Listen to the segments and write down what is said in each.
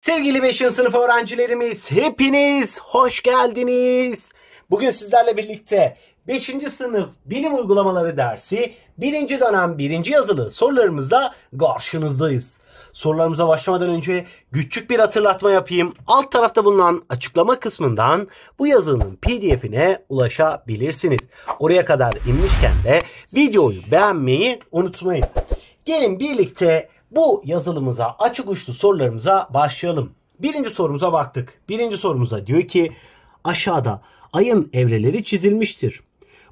Sevgili 5. sınıf öğrencilerimiz hepiniz hoş geldiniz. Bugün sizlerle birlikte 5. sınıf bilim uygulamaları dersi 1. dönem 1. yazılı sorularımızla karşınızdayız. Sorularımıza başlamadan önce küçük bir hatırlatma yapayım. Alt tarafta bulunan açıklama kısmından bu yazının pdf'ine ulaşabilirsiniz. Oraya kadar inmişken de videoyu beğenmeyi unutmayın. Gelin birlikte bu yazılımıza açık uçlu sorularımıza başlayalım. Birinci sorumuza baktık. Birinci sorumuzda diyor ki aşağıda ayın evreleri çizilmiştir.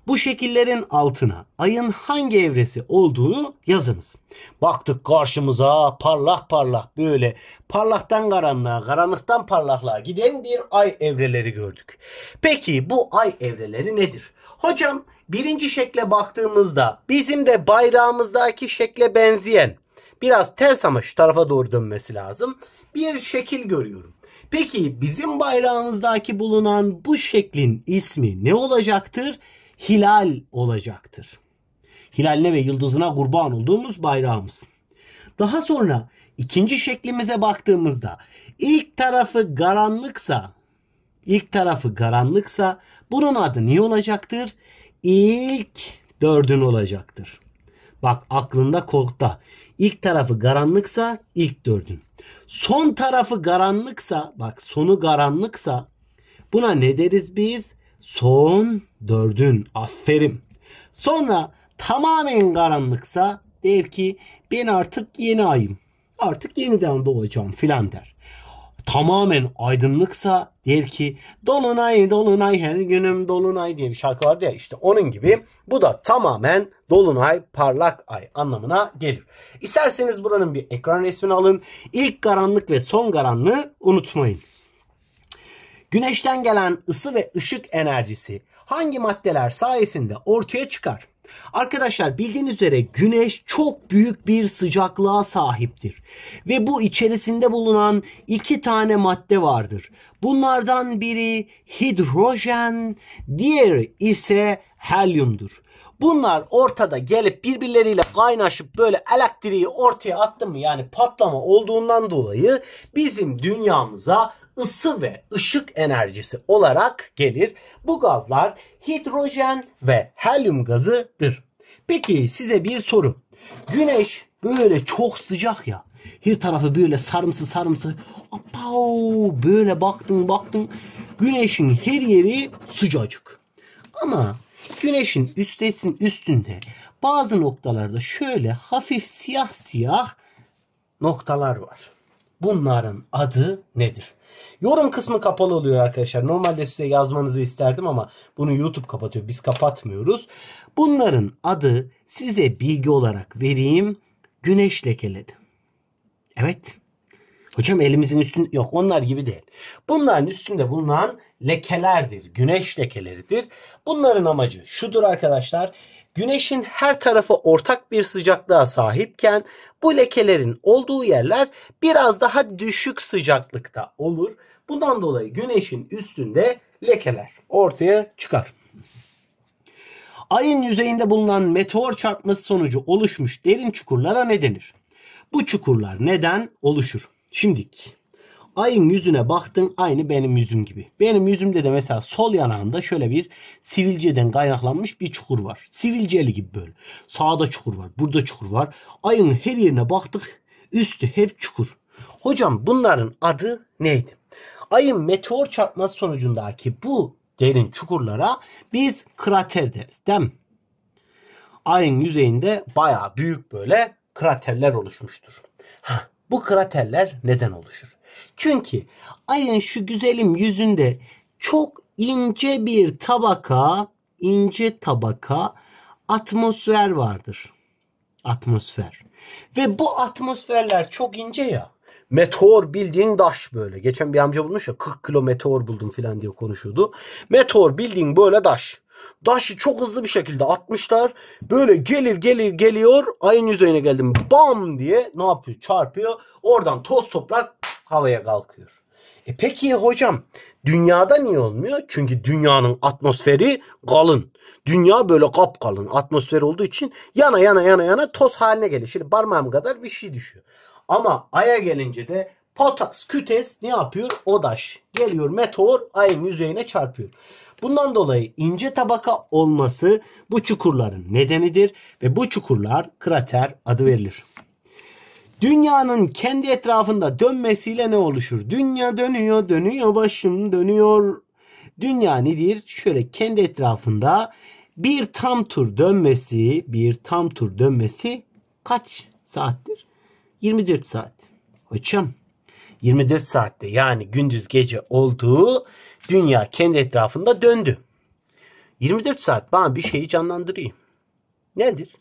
Bu şekillerin altına ayın hangi evresi olduğunu yazınız. Baktık karşımıza parlak parlak böyle parlaktan karanlığa, karanlıktan parlaklığa giden bir ay evreleri gördük. Peki bu ay evreleri nedir? Hocam birinci şekle baktığımızda bizim de bayrağımızdaki şekle benzeyen biraz ters ama şu tarafa doğru dönmesi lazım bir şekil görüyorum. Peki bizim bayrağımızdaki bulunan bu şeklin ismi ne olacaktır? hilal olacaktır. Hilaline ve yıldızına kurban olduğumuz bayrağımız. Daha sonra ikinci şeklimize baktığımızda ilk tarafı garanlıksa ilk tarafı garanlıksa bunun adı ne olacaktır? İlk dördün olacaktır. Bak aklında korkta. İlk tarafı garanlıksa ilk dördün. Son tarafı garanlıksa bak sonu garanlıksa buna ne deriz biz? Son dördün. Aferin. Sonra tamamen karanlıksa der ki ben artık yeni ayım. Artık yeniden doğacağım filan der. Tamamen aydınlıksa der ki dolunay dolunay her günüm dolunay diye bir şarkı vardı ya işte onun gibi bu da tamamen dolunay parlak ay anlamına gelir. İsterseniz buranın bir ekran resmini alın. İlk karanlık ve son karanlığı unutmayın. Güneşten gelen ısı ve ışık enerjisi hangi maddeler sayesinde ortaya çıkar? Arkadaşlar bildiğiniz üzere güneş çok büyük bir sıcaklığa sahiptir ve bu içerisinde bulunan iki tane madde vardır. Bunlardan biri hidrojen, diğeri ise helyumdur. Bunlar ortada gelip birbirleriyle kaynaşıp böyle elektriği ortaya attı mı yani patlama olduğundan dolayı bizim dünyamıza ısı ve ışık enerjisi olarak gelir. Bu gazlar hidrojen ve helyum gazıdır. Peki size bir soru. Güneş böyle çok sıcak ya. Her tarafı böyle sarımsı sarımsı. Apav, böyle baktın baktın. Güneşin her yeri sıcacık. Ama Güneşin üstesinin üstünde bazı noktalarda şöyle hafif siyah siyah noktalar var. Bunların adı nedir? Yorum kısmı kapalı oluyor arkadaşlar. Normalde size yazmanızı isterdim ama bunu YouTube kapatıyor. Biz kapatmıyoruz. Bunların adı size bilgi olarak vereyim. Güneş lekeleri. Evet. Hocam elimizin üstün yok onlar gibi değil. Bunların üstünde bulunan lekelerdir. Güneş lekeleridir. Bunların amacı şudur arkadaşlar. Güneşin her tarafı ortak bir sıcaklığa sahipken bu lekelerin olduğu yerler biraz daha düşük sıcaklıkta olur. Bundan dolayı güneşin üstünde lekeler ortaya çıkar. Ayın yüzeyinde bulunan meteor çarpması sonucu oluşmuş derin çukurlara ne denir? Bu çukurlar neden oluşur? Şimdik. Ayın yüzüne baktın aynı benim yüzüm gibi. Benim yüzümde de mesela sol yanağımda şöyle bir sivilceden kaynaklanmış bir çukur var. Sivilceli gibi böyle. Sağda çukur var. Burada çukur var. Ayın her yerine baktık. Üstü hep çukur. Hocam bunların adı neydi? Ayın meteor çarpması sonucundaki bu derin çukurlara biz krater deriz değil mi? Ayın yüzeyinde baya büyük böyle kraterler oluşmuştur. Bu kraterler neden oluşur? Çünkü ayın şu güzelim yüzünde çok ince bir tabaka, ince tabaka atmosfer vardır. Atmosfer. Ve bu atmosferler çok ince ya. Meteor bildiğin taş böyle. Geçen bir amca bulmuş ya 40 kilo meteor buldum filan diye konuşuyordu. Meteor bildiğin böyle taş. Daşı çok hızlı bir şekilde atmışlar. Böyle gelir gelir geliyor. Ayın yüzeyine geldim. Bam diye ne yapıyor? Çarpıyor. Oradan toz toprak havaya kalkıyor. E peki hocam dünyada niye olmuyor? Çünkü dünyanın atmosferi kalın. Dünya böyle kap kalın atmosfer olduğu için yana yana yana yana toz haline geliyor. Şimdi parmağım kadar bir şey düşüyor. Ama aya gelince de potas, kütes ne yapıyor? O daş Geliyor meteor ayın yüzeyine çarpıyor. Bundan dolayı ince tabaka olması bu çukurların nedenidir ve bu çukurlar krater adı verilir. Dünyanın kendi etrafında dönmesiyle ne oluşur? Dünya dönüyor, dönüyor, başım dönüyor. Dünya nedir? Şöyle kendi etrafında bir tam tur dönmesi, bir tam tur dönmesi kaç saattir? 24 saat. Hocam 24 saatte yani gündüz gece olduğu dünya kendi etrafında döndü. 24 saat bana bir şeyi canlandırayım. Nedir?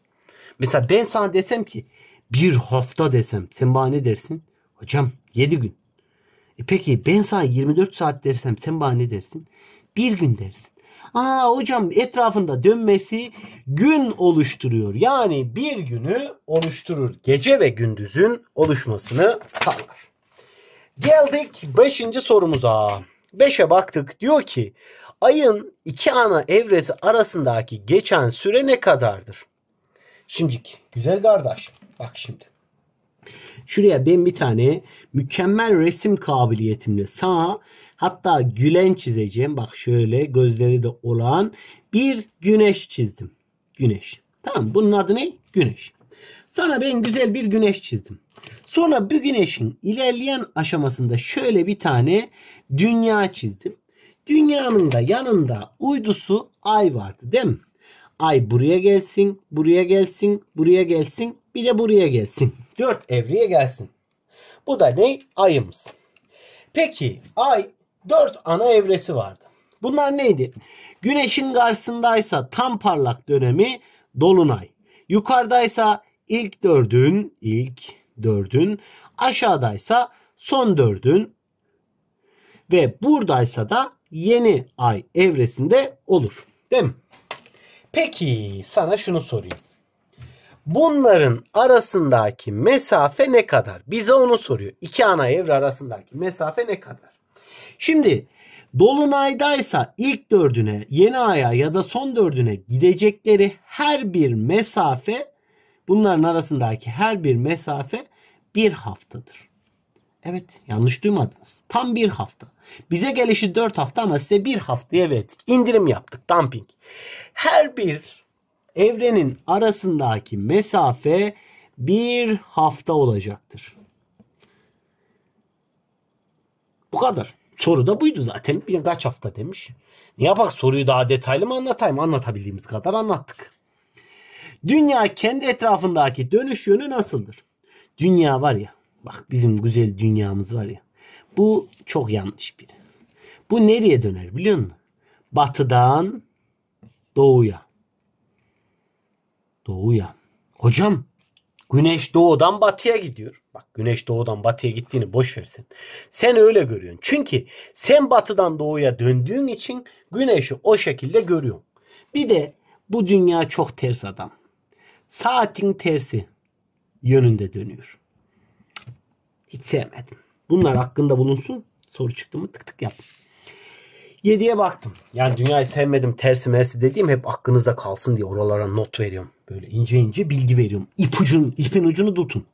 Mesela ben sana desem ki bir hafta desem sen bana ne dersin? Hocam 7 gün. E peki ben sana 24 saat dersem sen bana ne dersin? Bir gün dersin. Aa hocam etrafında dönmesi gün oluşturuyor. Yani bir günü oluşturur. Gece ve gündüzün oluşmasını sağlar. Geldik 5. sorumuza. 5'e baktık diyor ki ayın iki ana evresi arasındaki geçen süre ne kadardır? Şimdi güzel kardeş bak şimdi. Şuraya ben bir tane mükemmel resim kabiliyetimle sağ hatta gülen çizeceğim. Bak şöyle gözleri de olan bir güneş çizdim. Güneş. Tamam bunun adı ne? Güneş. Sana ben güzel bir güneş çizdim. Sonra bu güneşin ilerleyen aşamasında şöyle bir tane dünya çizdim. Dünyanın da yanında uydusu ay vardı değil mi? Ay buraya gelsin, buraya gelsin, buraya gelsin, bir de buraya gelsin. Dört evreye gelsin. Bu da ne? Ayımız. Peki ay dört ana evresi vardı. Bunlar neydi? Güneşin karşısındaysa tam parlak dönemi dolunay. Yukarıdaysa ilk dördün, ilk dördün aşağıdaysa son dördün ve buradaysa da yeni ay evresinde olur. Değil mi? Peki sana şunu sorayım. Bunların arasındaki mesafe ne kadar? Bize onu soruyor. İki ana evre arasındaki mesafe ne kadar? Şimdi Dolunay'daysa ilk dördüne, yeni aya ya da son dördüne gidecekleri her bir mesafe Bunların arasındaki her bir mesafe bir haftadır. Evet yanlış duymadınız. Tam bir hafta. Bize gelişi dört hafta ama size bir haftaya verdik. İndirim yaptık. Dumping. Her bir evrenin arasındaki mesafe bir hafta olacaktır. Bu kadar. Soru da buydu zaten. Kaç hafta demiş. Ne yapak soruyu daha detaylı mı anlatayım? Anlatabildiğimiz kadar anlattık. Dünya kendi etrafındaki dönüş yönü nasıldır? Dünya var ya bak bizim güzel dünyamız var ya bu çok yanlış biri. Bu nereye döner biliyor musun? Batıdan doğuya. Doğuya. Hocam güneş doğudan batıya gidiyor. Bak güneş doğudan batıya gittiğini boş versin. Sen öyle görüyorsun. Çünkü sen batıdan doğuya döndüğün için güneşi o şekilde görüyorsun. Bir de bu dünya çok ters adam saatin tersi yönünde dönüyor. Hiç sevmedim. Bunlar hakkında bulunsun. Soru çıktı mı tık tık yap. 7'ye baktım. Yani dünyayı sevmedim tersi mersi dediğim hep aklınızda kalsın diye oralara not veriyorum. Böyle ince ince bilgi veriyorum. İpucun, ipin ucunu tutun.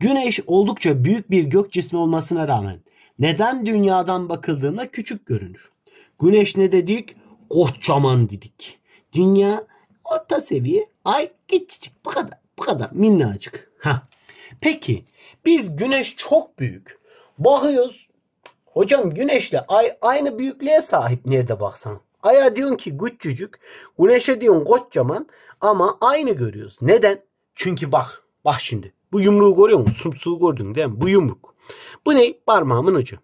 Güneş oldukça büyük bir gök cismi olmasına rağmen neden dünyadan bakıldığında küçük görünür. Güneş ne dedik? Kocaman dedik. Dünya orta seviye ay geçicik bu kadar bu kadar minnacık. Ha. Peki biz güneş çok büyük. Bakıyoruz hocam güneşle ay aynı büyüklüğe sahip nerede baksan. Aya diyorsun ki güççücük, güneşe diyorsun kocaman ama aynı görüyoruz. Neden? Çünkü bak, bak şimdi. Bu yumruğu görüyor musun? Sumsuğu gördün değil mi? Bu yumruk. Bu ne? Parmağımın ucu.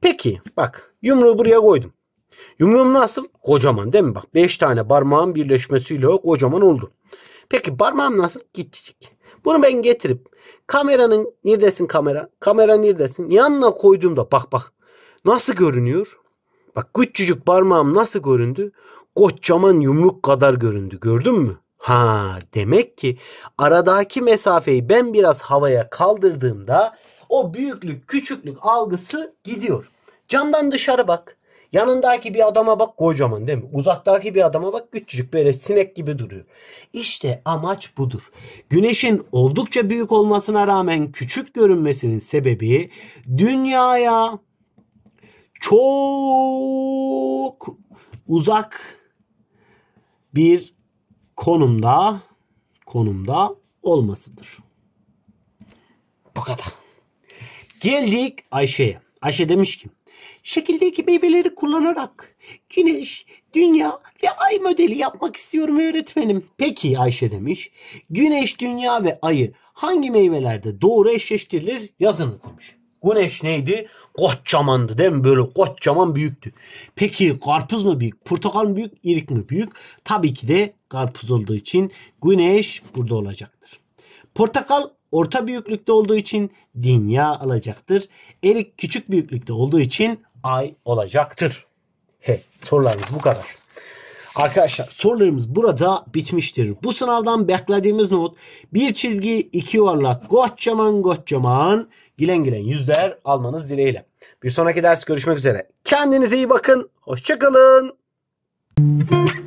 Peki bak yumruğu buraya koydum. Yumruğum nasıl? Kocaman değil mi? Bak 5 tane parmağın birleşmesiyle o kocaman oldu. Peki parmağım nasıl? Gitçicik. Bunu ben getirip kameranın neredesin kamera? Kamera neredesin? Yanına koyduğumda bak bak nasıl görünüyor? Bak küçücük parmağım nasıl göründü? Kocaman yumruk kadar göründü. Gördün mü? Ha demek ki aradaki mesafeyi ben biraz havaya kaldırdığımda o büyüklük küçüklük algısı gidiyor. Camdan dışarı bak. Yanındaki bir adama bak kocaman değil mi? Uzaktaki bir adama bak küçücük böyle sinek gibi duruyor. İşte amaç budur. Güneşin oldukça büyük olmasına rağmen küçük görünmesinin sebebi dünyaya çok uzak bir konumda konumda olmasıdır. Bu kadar. Geldik Ayşe'ye. Ayşe demiş ki şekildeki meyveleri kullanarak güneş, dünya ve ay modeli yapmak istiyorum öğretmenim. Peki Ayşe demiş. Güneş, dünya ve ayı hangi meyvelerde doğru eşleştirilir yazınız demiş. Güneş neydi? Kocamandı değil mi? Böyle kocaman büyüktü. Peki karpuz mu büyük? Portakal mı büyük? İrik mi büyük? Tabii ki de karpuz olduğu için güneş burada olacaktır. Portakal orta büyüklükte olduğu için dünya alacaktır. Erik küçük büyüklükte olduğu için ay olacaktır. He, sorularımız bu kadar. Arkadaşlar sorularımız burada bitmiştir. Bu sınavdan beklediğimiz not bir çizgi iki yuvarlak kocaman kocaman gilen gilen yüzler almanız dileğiyle. Bir sonraki ders görüşmek üzere. Kendinize iyi bakın. Hoşçakalın.